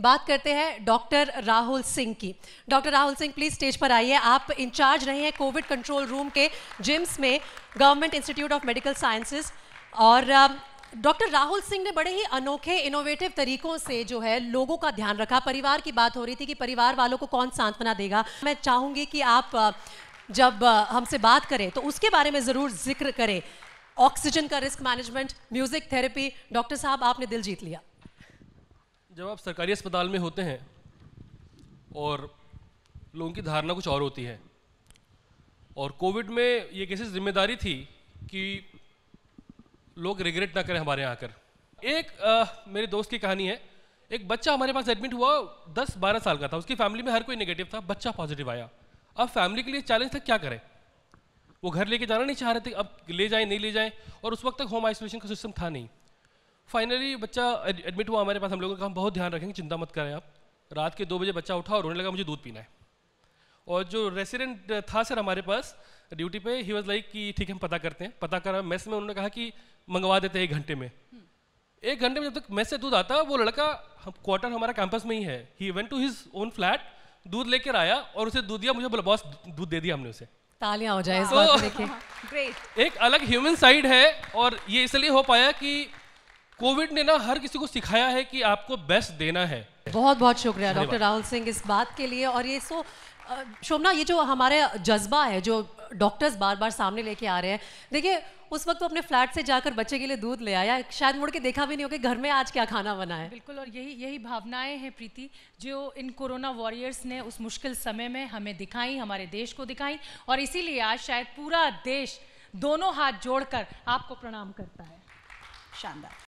बात करते हैं डॉक्टर राहुल सिंह की doctor Rahul Singh please stage पर आइए आप इंचार्ज रहे हैं कोविड कंट्रोल रूम के जिम्स में government institute of medical sciences और um, डॉक्टर राहुल सिंह ने बड़े ही अनोखे इनोवेटिव तरीकों से जो है लोगों का ध्यान रखा परिवार की बात हो रही थी कि परिवार वालों को कौन सांत्वना देगा मैं चाहूंगी कि आप uh, जब uh, हमसे बात करें तो उसके बारे में ज़रूर जिक्र करें ऑक्सीजन का risk management music therapy doctor साहब आपने दिल जीत लिया जब आप सरकारी अस्पताल में होते हैं और लोगों की धारणा कुछ और होती है और कोविड में ये कैसे जिम्मेदारी थी कि लोग रिग्रेट ना करें हमारे यहाँ आकर एक आ, मेरे दोस्त की कहानी है एक बच्चा हमारे पास एडमिट हुआ दस बारह साल का था उसकी फैमिली में हर कोई नेगेटिव था बच्चा पॉजिटिव आया अब फैमिली के लिए चैलेंज था क्या करें वो घर लेके जाना नहीं चाह रहे थे अब ले जाएं नहीं ले जाएं और उस वक्त तक होम आइसोलेशन का सिस्टम था नहीं फाइनली बच्चा एडमिट हुआ हमारे पास हम लोगों का हम बहुत ध्यान रखेंगे चिंता मत करें आप रात के दो बजे बच्चा उठा और रोने लगा मुझे दूध पीना है और जो रेसिडेंट था सर हमारे पास ड्यूटी पे ही वॉज लाइक कि ठीक है हम पता करते हैं पता करा मैस में उन्होंने कहा कि मंगवा देते हैं एक घंटे में हम्म। एक घंटे में जब तक मैस से दूध आता वो लड़का हम क्वार्टर हमारा कैंपस में ही है ही went to his own flat दूध लेकर आया और उसे दूध दिया मुझे बोला बॉस दूध दे दिया हमने उसे तालियां हो जाए so, इस तो बात ग्रेट एक अलग ह्यूमन साइड है और ये इसलिए हो पाया कि कोविड ने ना हर किसी को सिखाया है कि आपको बेस्ट देना है बहुत बहुत शुक्रिया डॉक्टर राहुल सिंह इस बात के लिए और ये सो शोभना ये जो हमारे जज्बा है जो डॉक्टर्स बार बार सामने लेके आ रहे हैं देखिए उस वक्त तो अपने फ्लैट से जाकर बच्चे के लिए दूध ले आया शायद मुड़ के देखा भी नहीं होगा घर में आज क्या खाना बना है बिल्कुल और यही यही भावनाएं हैं प्रीति जो इन कोरोना वॉरियर्स ने उस मुश्किल समय में हमें दिखाई हमारे देश को दिखाई और इसीलिए आज शायद पूरा देश दोनों हाथ जोड़कर आपको प्रणाम करता है शानदार